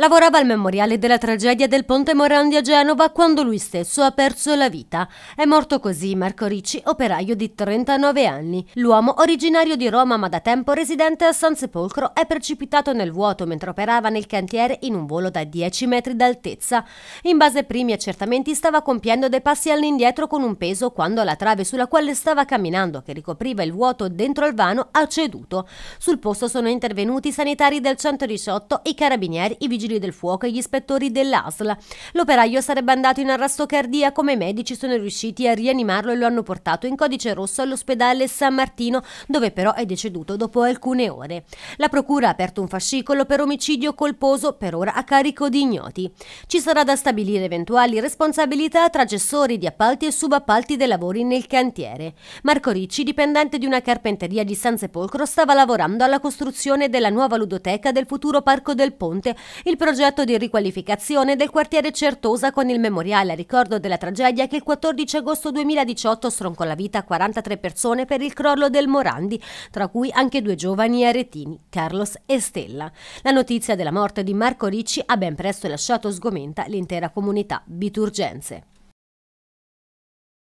Lavorava al memoriale della tragedia del Ponte Morandi a Genova quando lui stesso ha perso la vita. È morto così Marco Ricci, operaio di 39 anni. L'uomo, originario di Roma ma da tempo residente a San Sepolcro, è precipitato nel vuoto mentre operava nel cantiere in un volo da 10 metri d'altezza. In base ai primi accertamenti stava compiendo dei passi all'indietro con un peso quando la trave sulla quale stava camminando, che ricopriva il vuoto dentro al vano, ha ceduto. Sul posto sono intervenuti i sanitari del 118, i carabinieri, i vigili vigili del fuoco e gli ispettori dell'ASL. L'operaio sarebbe andato in arresto cardiaco, ma i medici sono riusciti a rianimarlo e lo hanno portato in codice rosso all'ospedale San Martino, dove però è deceduto dopo alcune ore. La procura ha aperto un fascicolo per omicidio colposo, per ora a carico di ignoti. Ci sarà da stabilire eventuali responsabilità tra gestori di appalti e subappalti dei lavori nel cantiere. Marco Ricci, dipendente di una carpenteria di San Sepolcro, stava lavorando alla costruzione della nuova ludoteca del futuro Parco del Ponte, il progetto di riqualificazione del quartiere Certosa con il memoriale a ricordo della tragedia che il 14 agosto 2018 stroncò la vita a 43 persone per il crollo del Morandi, tra cui anche due giovani aretini, Carlos e Stella. La notizia della morte di Marco Ricci ha ben presto lasciato sgomenta l'intera comunità biturgenze.